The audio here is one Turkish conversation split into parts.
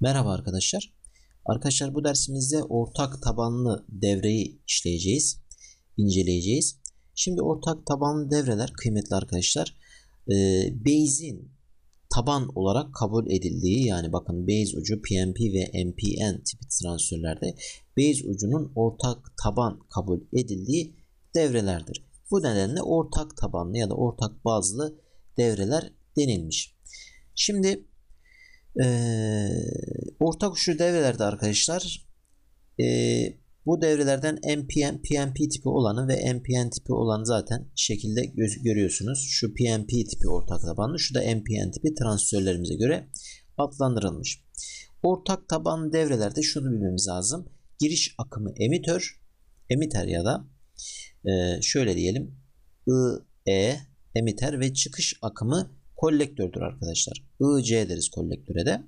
Merhaba arkadaşlar. Arkadaşlar bu dersimizde ortak tabanlı devreyi işleyeceğiz, inceleyeceğiz. Şimdi ortak tabanlı devreler kıymetli arkadaşlar. Ee, Bayes'in taban olarak kabul edildiği yani bakın base ucu PMP ve MPN tipi transistörlerde base ucunun ortak taban kabul edildiği devrelerdir. Bu nedenle ortak tabanlı ya da ortak bazlı devreler denilmiş. Şimdi e, ortak uçlu devrelerde arkadaşlar e, bu devrelerden NPN, PNP tipi olanı ve NPN tipi olanı zaten şekilde göz, görüyorsunuz. Şu PNP tipi ortak tabanlı, şu da NPN tipi transistörlerimize göre adlandırılmış. Ortak taban devrelerde şunu bilmemiz lazım. Giriş akımı emitör, emiter ya da e, şöyle diyelim E, emiter ve çıkış akımı kolektördür arkadaşlar. IC deriz kolektöre de.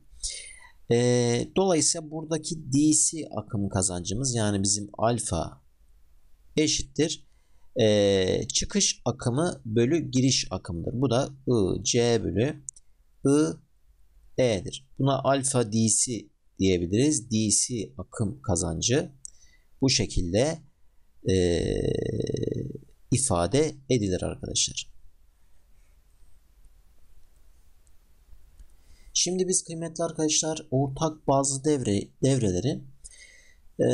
E, dolayısıyla buradaki DC akım kazancımız yani bizim alfa eşittir. E, çıkış akımı bölü giriş akımdır. Bu da I, C bölü I, E'dir. Buna alfa DC diyebiliriz. DC akım kazancı bu şekilde e, ifade edilir arkadaşlar. Şimdi biz kıymetli arkadaşlar ortak bazı devre, devreleri e,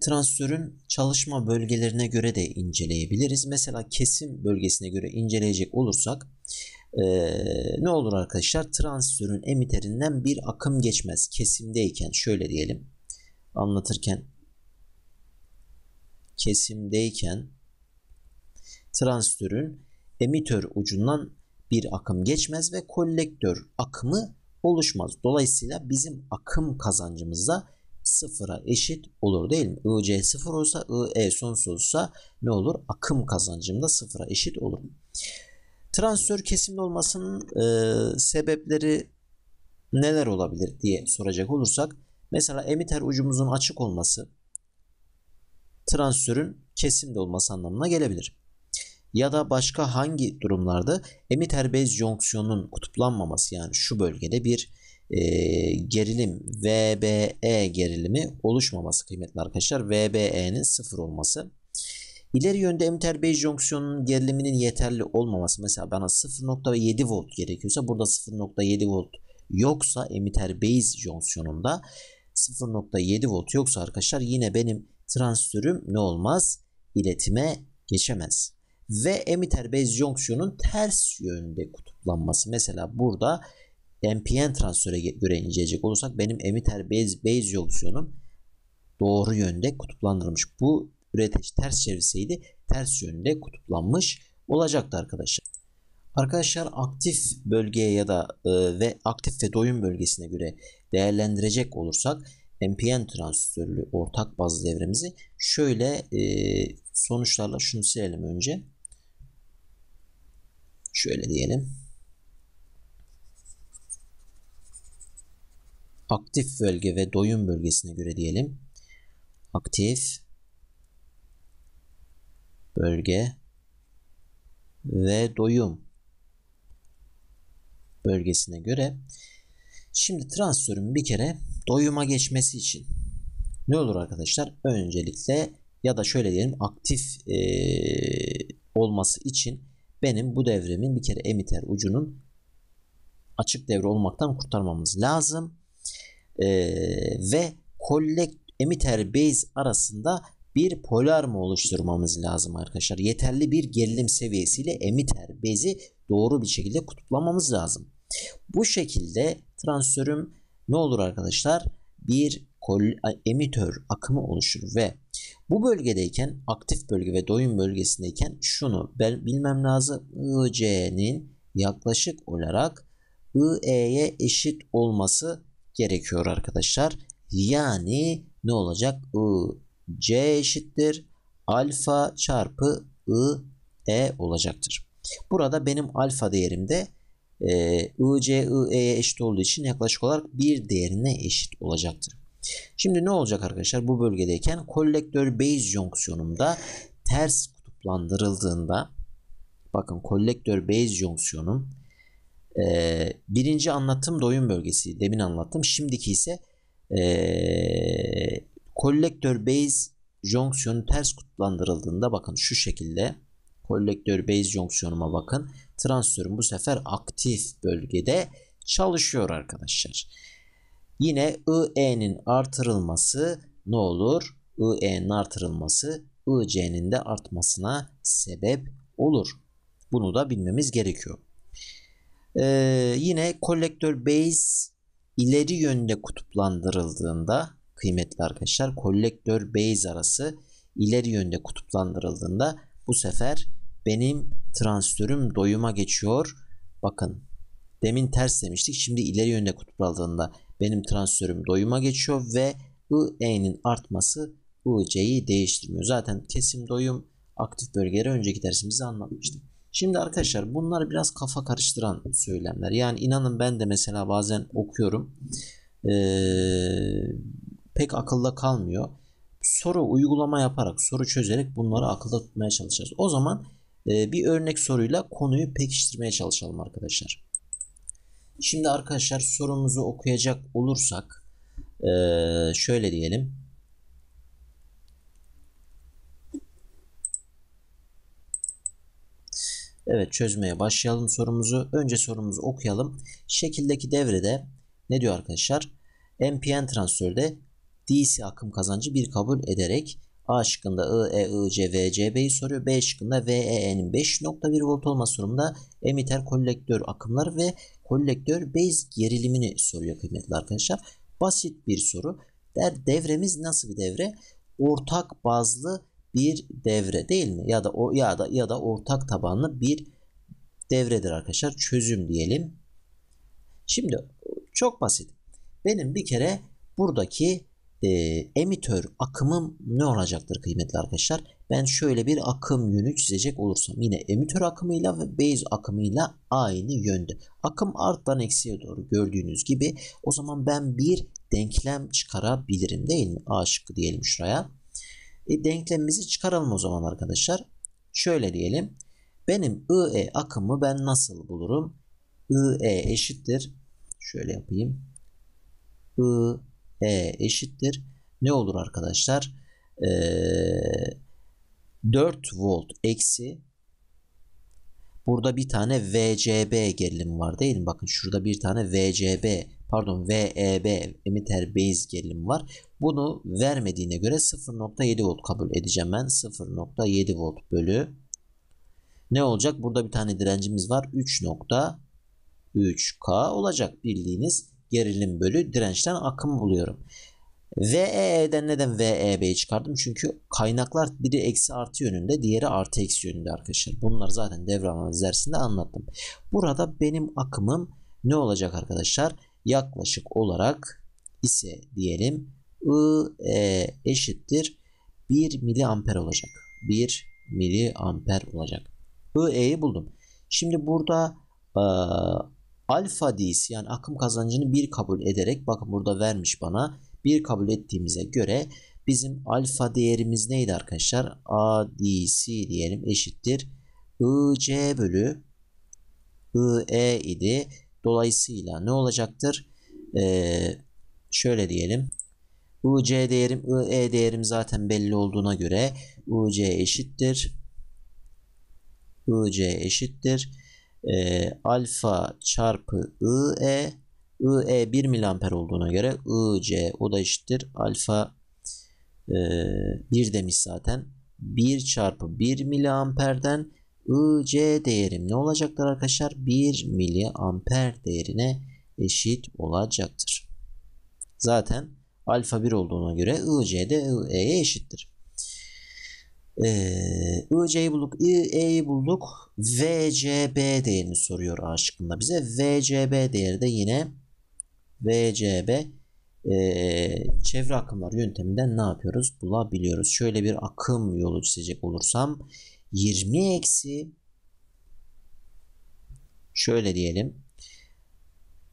transistörün çalışma bölgelerine göre de inceleyebiliriz. Mesela kesim bölgesine göre inceleyecek olursak e, ne olur arkadaşlar? Transistörün emiterinden bir akım geçmez. Kesimdeyken şöyle diyelim anlatırken kesimdeyken transistörün emitör ucundan bir akım geçmez ve kolektör akımı oluşmaz. Dolayısıyla bizim akım kazancımız da sıfıra eşit olur değil mi? IC sıfır olsa IE sonsuz olsa ne olur? Akım kazancım da sıfıra eşit olur. Transistör kesimli olmasının e, sebepleri neler olabilir diye soracak olursak mesela emiter ucumuzun açık olması transistörün kesimli olması anlamına gelebilir ya da başka hangi durumlarda emiter bez jonksiyonunun kutuplanmaması yani şu bölgede bir e, gerilim VBE gerilimi oluşmaması kıymetli arkadaşlar. VBE'nin sıfır olması. ileri yönde emiter base jonksiyonunun geriliminin yeterli olmaması mesela bana 0.7 volt gerekiyorsa burada 0.7 volt yoksa emiter base jonksiyonunda 0.7 volt yoksa arkadaşlar yine benim transistörüm ne olmaz? iletime geçemez ve emiter bez jonksiyonun ters yönde kutuplanması. Mesela burada NPN transfere göre inceleyecek olursak benim emiter bez, bez jonksiyonum doğru yönde kutuplandırılmış. Bu üretici ters çevirseydi ters yönde kutuplanmış olacaktı arkadaşlar. Arkadaşlar aktif bölgeye ya da e, ve aktif ve doyum bölgesine göre değerlendirecek olursak npn transistörlü ortak bazlı devremizi şöyle e, sonuçlarla şunu silelim önce. Şöyle diyelim. Aktif bölge ve doyum bölgesine göre diyelim. Aktif bölge ve doyum bölgesine göre. Şimdi transferin bir kere doyuma geçmesi için ne olur arkadaşlar? Öncelikle ya da şöyle diyelim aktif e, olması için benim bu devremin bir kere emiter ucunun açık devre olmaktan kurtarmamız lazım. Ee, ve collect emiter base arasında bir polar mı oluşturmamız lazım arkadaşlar? Yeterli bir gerilim seviyesiyle emiter bezi doğru bir şekilde kutuplamamız lazım. Bu şekilde transistörüm ne olur arkadaşlar? Bir emitör akımı oluşur ve bu bölgedeyken aktif bölge ve doyum bölgesindeyken şunu bilmem lazım. IC'nin yaklaşık olarak IE'ye eşit olması gerekiyor arkadaşlar. Yani ne olacak? IC eşittir. Alfa çarpı IE olacaktır. Burada benim alfa değerim de e, IC IE'ye eşit olduğu için yaklaşık olarak bir değerine eşit olacaktır. Şimdi ne olacak arkadaşlar? Bu bölgedeyken kolektör base jonksiyonumda ters kutuplandırıldığında bakın kolektör base jonksiyonum e, birinci anlattım doyum bölgesi demin anlattım. Şimdiki ise e, kolektör base jonksiyonu ters kutuplandırıldığında bakın şu şekilde kolektör base jonksiyonuma bakın. Transistörüm bu sefer aktif bölgede çalışıyor arkadaşlar. Yine IE'nin artırılması ne olur? IE'nin artırılması IC'nin de artmasına sebep olur. Bunu da bilmemiz gerekiyor. Ee, yine kolektör base ileri yönde kutuplandırıldığında kıymetli arkadaşlar kolektör base arası ileri yönde kutuplandırıldığında bu sefer benim transistörüm doyuma geçiyor. Bakın demin ters demiştik şimdi ileri yönde kutuplandığında benim transferim doyuma geçiyor ve IE'nin artması IC'yi değiştirmiyor. Zaten kesim doyum aktif bölgeleri önceki dersimizi anlatmıştık. Şimdi arkadaşlar bunlar biraz kafa karıştıran söylemler. Yani inanın ben de mesela bazen okuyorum. Ee, pek akılda kalmıyor. Soru uygulama yaparak, soru çözerek bunları akılda tutmaya çalışacağız. O zaman e, bir örnek soruyla konuyu pekiştirmeye çalışalım arkadaşlar. Şimdi arkadaşlar sorumuzu okuyacak olursak e, şöyle diyelim. Evet çözmeye başlayalım sorumuzu. Önce sorumuzu okuyalım. Şekildeki devrede ne diyor arkadaşlar? NPN transferde DC akım kazancı bir kabul ederek A şıkkında I, E, I, C, V, C, B'yi soruyor. B şıkkında V, E, E'nin 5.1 volt olması durumunda emiter, kolektör akımlar ve Kollektör base gerilimini soruyor kıymetli arkadaşlar. Basit bir soru. Der devremiz nasıl bir devre? Ortak bazlı bir devre değil mi? Ya da o ya da ya da ortak tabanlı bir devredir arkadaşlar. Çözüm diyelim. Şimdi çok basit. Benim bir kere buradaki e, emitör akımım ne olacaktır kıymetli arkadaşlar? ben şöyle bir akım yönü çizecek olursam yine emitör akımıyla ve base akımıyla aynı yönde. Akım arttan eksiye doğru gördüğünüz gibi o zaman ben bir denklem çıkarabilirim değil mi? A şıkkı diyelim şuraya. E, denklemimizi çıkaralım o zaman arkadaşlar. Şöyle diyelim. Benim IE akımı ben nasıl bulurum? IE eşittir. Şöyle yapayım. IE eşittir. Ne olur arkadaşlar? Eee 4 volt eksi burada bir tane VCB gerilim var değil mi? Bakın şurada bir tane VCB pardon VEB emitter base gerilim var. Bunu vermediğine göre 0.7 volt kabul edeceğim ben. 0.7 volt bölü ne olacak? Burada bir tane direncimiz var. 3.3K olacak bildiğiniz gerilim bölü dirençten akım buluyorum. VEE'den neden VEB'yi çıkardım? Çünkü kaynaklar biri eksi artı yönünde, diğeri artı eksi yönünde arkadaşlar. Bunlar zaten devre analiz dersinde anlattım. Burada benim akımım ne olacak arkadaşlar? Yaklaşık olarak ise diyelim I e, eşittir 1 miliamper olacak. 1 miliamper olacak. I e'yi buldum. Şimdi burada e, alfa disi yani akım kazancını 1 kabul ederek bakın burada vermiş bana 1 kabul ettiğimize göre bizim alfa değerimiz neydi arkadaşlar? ADC diyelim eşittir. IC bölü IE idi. Dolayısıyla ne olacaktır? Ee, şöyle diyelim. IC değerim IE değerim zaten belli olduğuna göre IC eşittir. IC eşittir. E, alfa çarpı IE IE 1 miliamper olduğuna göre IC o da eşittir alfa e, 1 demiş zaten. 1 çarpı 1 miliamperden IC değerim ne olacaktır arkadaşlar? 1 miliamper değerine eşit olacaktır. Zaten alfa 1 olduğuna göre IC de IE'ye eşittir. Ee, IC'yi bulduk, IE'yi bulduk. VCB değerini soruyor A şıkkında bize. VCB değeri de yine VCB e, çevre akımlar yönteminden ne yapıyoruz? Bulabiliyoruz. Şöyle bir akım yolu çizecek olursam 20 eksi şöyle diyelim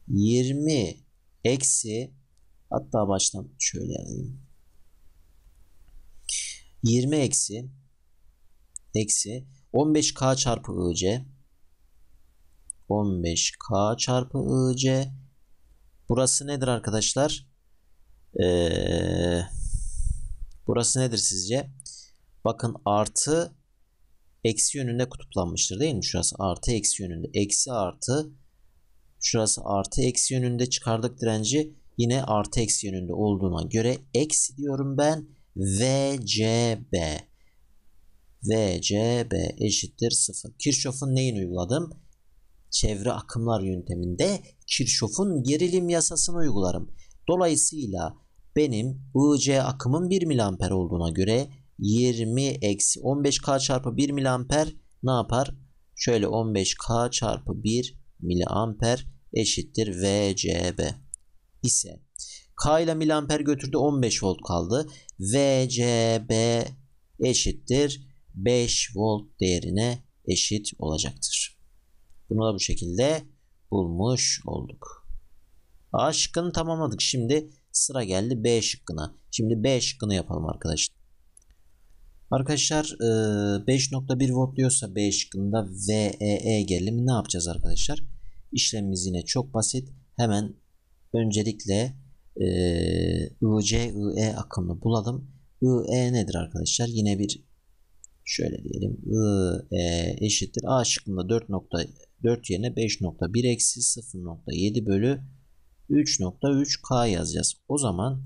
20 eksi hatta baştan şöyle yazayım 20 eksi eksi 15k çarpı ic 15k çarpı ic Burası nedir arkadaşlar? Ee, burası nedir sizce? Bakın artı eksi yönünde kutuplanmıştır değil mi? Şurası artı eksi yönünde. Eksi artı şurası artı eksi yönünde çıkardık direnci yine artı eksi yönünde olduğuna göre eksi diyorum ben VCB VCB eşittir 0. Kirchhoff'un neyin uyguladım? çevre akımlar yönteminde Kirchhoff'un gerilim yasasını uygularım. Dolayısıyla benim IC akımın 1 miliamper olduğuna göre 20 eksi 15K çarpı 1 miliamper ne yapar? Şöyle 15K çarpı 1 miliamper eşittir VCB ise K ile miliamper götürdü 15 volt kaldı. VCB eşittir 5 volt değerine eşit olacaktır. Bunu da bu şekilde bulmuş olduk. A şıkkını tamamladık. Şimdi sıra geldi B şıkkına. Şimdi B şıkkını yapalım arkadaşlar. Arkadaşlar 5.1 e, volt diyorsa B şıkkında VEE e gerilimi ne yapacağız arkadaşlar? İşlemimiz yine çok basit. Hemen öncelikle ICIE e akımını bulalım. IE nedir arkadaşlar? Yine bir şöyle diyelim IE eşittir A şıkkında 4. 4 yerine 5.1 eksi 0.7 bölü 3.3K yazacağız. O zaman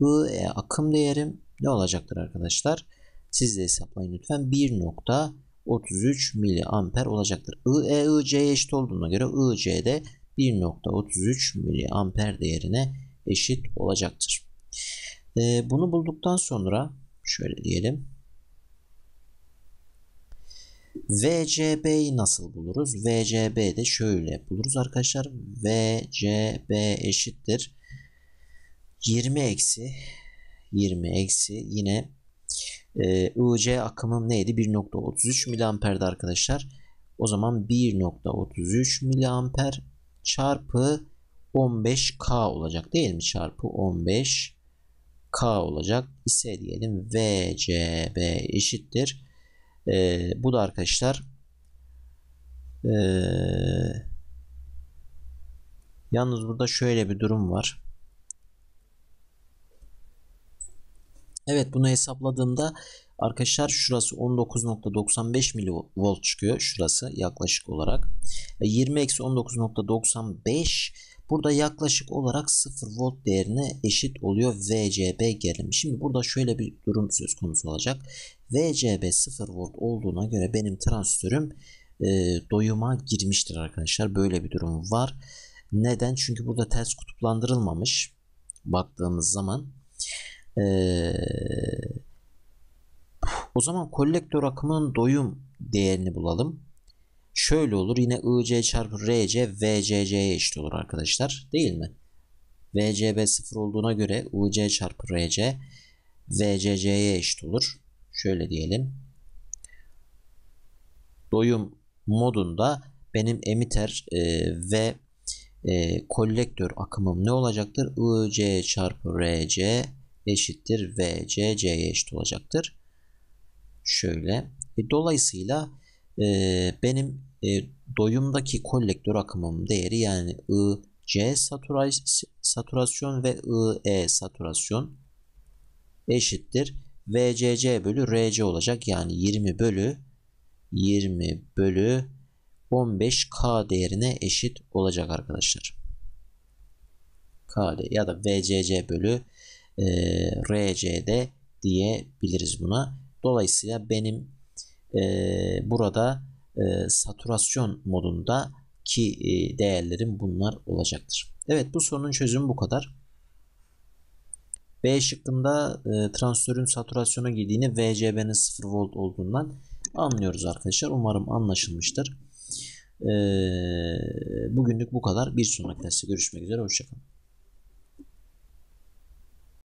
I e, akım değerim ne olacaktır arkadaşlar? Siz de hesaplayın lütfen. 1.33 miliamper olacaktır. I, e, I, C eşit olduğuna göre I, C de 1.33 miliamper değerine eşit olacaktır. E, bunu bulduktan sonra şöyle diyelim. VCB'yi nasıl buluruz? VCB de şöyle buluruz arkadaşlar. VCB eşittir. 20 eksi 20 eksi yine e, IC akımım neydi? 1.33 miliamperdi arkadaşlar. O zaman 1.33 miliamper çarpı 15K olacak değil mi? Çarpı 15K olacak ise diyelim VCB eşittir e, bu da arkadaşlar e, yalnız burada şöyle bir durum var. Evet bunu hesapladığımda arkadaşlar şurası 19.95 milivolt çıkıyor. Şurası yaklaşık olarak. 20-19.95 e, burada yaklaşık olarak 0 volt değerine eşit oluyor VCB gerilim. Şimdi burada şöyle bir durum söz konusu olacak. VCB 0 volt olduğuna göre benim transistörüm e, doyuma girmiştir arkadaşlar. Böyle bir durum var. Neden? Çünkü burada ters kutuplandırılmamış baktığımız zaman. Ee, o zaman kolektör akımının doyum değerini bulalım. Şöyle olur yine IC çarpı RC VCC'ye eşit olur arkadaşlar. Değil mi? VCB 0 olduğuna göre IC çarpı RC VCC'ye eşit olur şöyle diyelim. Doyum modunda benim emitter e, ve e, kolektör akımım ne olacaktır? IC çarpı RC eşittir VC C'ye eşit olacaktır. Şöyle. E, dolayısıyla e, benim e, doyumdaki kolektör akımım değeri yani I C saturasyon ve IE saturasyon eşittir VCC bölü RC olacak. Yani 20 bölü 20 bölü 15K değerine eşit olacak arkadaşlar. KD ya da VCC bölü e, RCD diyebiliriz buna. Dolayısıyla benim e, burada e, saturasyon modunda ki e, değerlerim bunlar olacaktır. Evet bu sorunun çözümü bu kadar. B şıkkında e, transistörün satürasyona girdiğini VCB'nin 0 volt olduğundan anlıyoruz arkadaşlar. Umarım anlaşılmıştır. E, bugünlük bu kadar. Bir sonraki derste görüşmek üzere. Hoşçakalın.